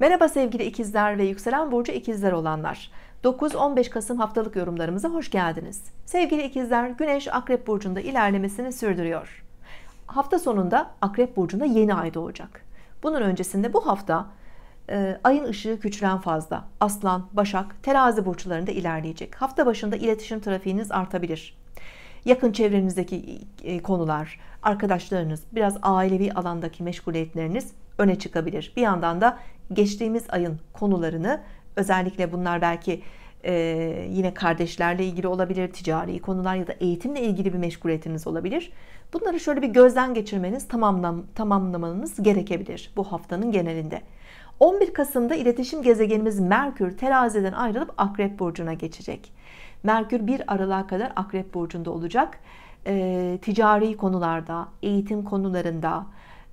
Merhaba sevgili ikizler ve yükselen burcu ikizler olanlar. 9-15 Kasım haftalık yorumlarımıza hoş geldiniz. Sevgili ikizler, Güneş Akrep burcunda ilerlemesini sürdürüyor. Hafta sonunda Akrep burcunda yeni ay doğacak. Bunun öncesinde bu hafta e, ayın ışığı küçülen fazla. Aslan, Başak, Terazi burçlarında ilerleyecek. Hafta başında iletişim trafiğiniz artabilir yakın çevrenizdeki e, konular, arkadaşlarınız, biraz ailevi alandaki meşguliyetleriniz öne çıkabilir. Bir yandan da geçtiğimiz ayın konularını özellikle bunlar belki ee, yine kardeşlerle ilgili olabilir, ticari konular ya da eğitimle ilgili bir meşguliyetiniz olabilir. Bunları şöyle bir gözden geçirmeniz, tamamlam, tamamlamanız gerekebilir bu haftanın genelinde. 11 Kasım'da iletişim gezegenimiz Merkür teraziden ayrılıp Akrep Burcu'na geçecek. Merkür 1 Aralık'a kadar Akrep Burcu'nda olacak. E, ticari konularda, eğitim konularında,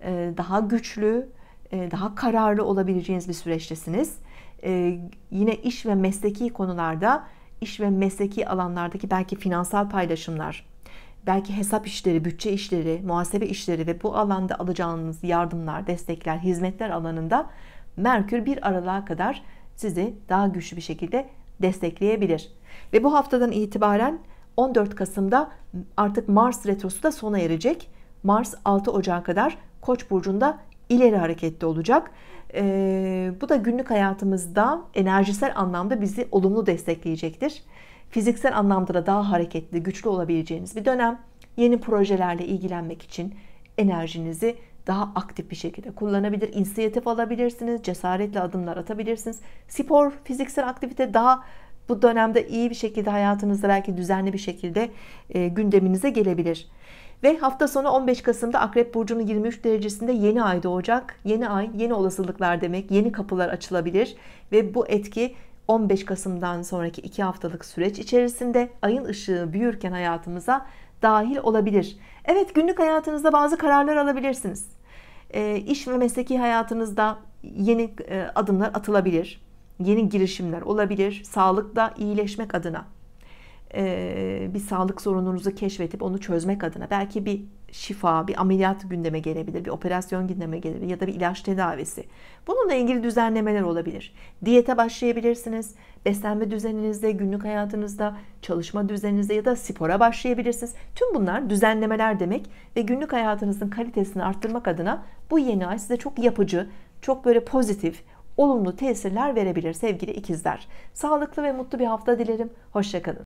e, daha güçlü, e, daha kararlı olabileceğiniz bir süreçtesiniz. E, yine iş ve mesleki konularda, iş ve mesleki alanlardaki belki finansal paylaşımlar, belki hesap işleri, bütçe işleri, muhasebe işleri ve bu alanda alacağınız yardımlar, destekler, hizmetler alanında Merkür bir aralığa kadar sizi daha güçlü bir şekilde destekleyebilir. Ve bu haftadan itibaren 14 Kasım'da artık Mars retrosu da sona erecek Mars 6 Ocağı kadar Koç burcunda ileri hareketli olacak. Ee, bu da günlük hayatımızda enerjisel anlamda bizi olumlu destekleyecektir. Fiziksel anlamda da daha hareketli, güçlü olabileceğiniz bir dönem. Yeni projelerle ilgilenmek için enerjinizi daha aktif bir şekilde kullanabilir, inisiyatif alabilirsiniz, cesaretle adımlar atabilirsiniz. Spor, fiziksel aktivite daha bu dönemde iyi bir şekilde hayatınızda belki düzenli bir şekilde e, gündeminize gelebilir. Ve hafta sonu 15 Kasım'da Akrep Burcu'nun 23 derecesinde yeni ay doğacak. Yeni ay yeni olasılıklar demek, yeni kapılar açılabilir ve bu etki 15 Kasım'dan sonraki 2 haftalık süreç içerisinde ayın ışığı büyürken hayatımıza dahil olabilir. Evet günlük hayatınızda bazı kararlar alabilirsiniz. E, iş ve mesleki hayatınızda yeni e, adımlar atılabilir. Yeni girişimler olabilir. Sağlıkta iyileşmek adına bir sağlık sorununuzu keşfetip onu çözmek adına belki bir şifa, bir ameliyat gündeme gelebilir, bir operasyon gündeme gelebilir ya da bir ilaç tedavisi. Bununla ilgili düzenlemeler olabilir. Diyete başlayabilirsiniz. Beslenme düzeninizde, günlük hayatınızda, çalışma düzeninizde ya da spora başlayabilirsiniz. Tüm bunlar düzenlemeler demek ve günlük hayatınızın kalitesini arttırmak adına bu yeni ay size çok yapıcı, çok böyle pozitif, olumlu tesirler verebilir sevgili ikizler. Sağlıklı ve mutlu bir hafta dilerim. Hoşçakalın.